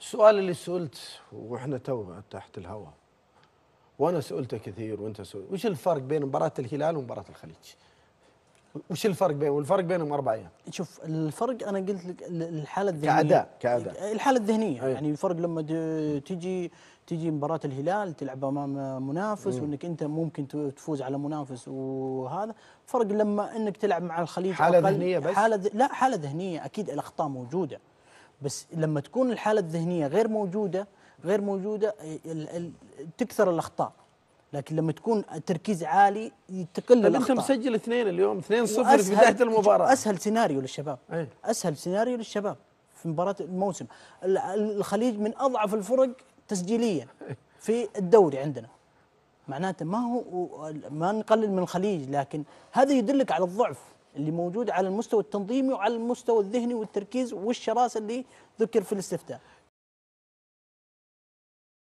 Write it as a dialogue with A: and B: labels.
A: السؤال اللي سئلت واحنا تو تحت الهواء وانا سئلته كثير وانت سئلت وش الفرق بين مباراه الهلال ومباراه الخليج؟ وش الفرق بين والفرق
B: بينهم اربع ايام؟ شوف الفرق انا قلت لك الحاله الذهنيه كاداء كاداء الحاله الذهنيه أيه. يعني الفرق لما تجي تجي مباراه الهلال تلعب امام منافس مم. وانك انت ممكن تفوز على منافس وهذا فرق لما انك تلعب مع الخليج حاله ذهنيه بس حاله لا حاله ذهنيه اكيد الاخطاء موجوده بس لما تكون الحاله الذهنيه غير موجوده غير موجوده تكثر الاخطاء لكن لما تكون التركيز عالي تقل طيب، الاخطاء انت
C: مسجل اثنين اليوم 2 0 في بدايه المباراه
B: اسهل سيناريو للشباب أيه؟ اسهل سيناريو للشباب في مباراه الموسم الخليج من اضعف الفرق تسجيليا في الدوري عندنا معناته ما هو ما نقلل من الخليج لكن هذا يدلك على الضعف اللي موجود على المستوى التنظيمي وعلى المستوى الذهني والتركيز والشراسه اللي ذكر في الاستفتاء